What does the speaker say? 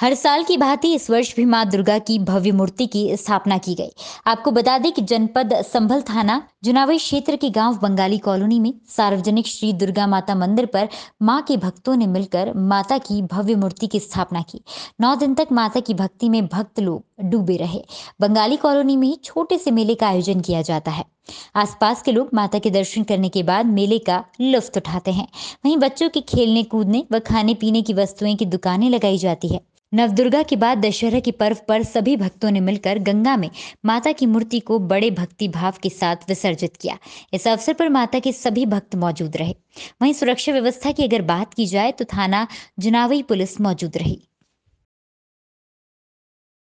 हर साल की भांति इस वर्ष भी मां दुर्गा की भव्य मूर्ति की स्थापना की गई आपको बता दें कि जनपद संभल थाना जुनावई क्षेत्र के गांव बंगाली कॉलोनी में सार्वजनिक श्री दुर्गा माता मंदिर पर मां के भक्तों ने मिलकर माता की भव्य मूर्ति की स्थापना की नौ दिन तक माता की भक्ति में भक्त लोग डूबे रहे बंगाली कॉलोनी में छोटे से मेले का आयोजन किया जाता है आसपास के लोग माता के दर्शन करने के बाद मेले का लुफ्त उठाते हैं वहीं बच्चों के खेलने कूदने व खाने पीने की वस्तुएं की दुकानें लगाई जाती है नवदुर्गा के बाद दशहरा के पर्व पर सभी भक्तों ने मिलकर गंगा में माता की मूर्ति को बड़े भक्ति भाव के साथ विसर्जन अर्जित किया इस अवसर पर माता के सभी भक्त मौजूद रहे वहीं सुरक्षा व्यवस्था की अगर बात की जाए तो थाना जुनावई पुलिस मौजूद रही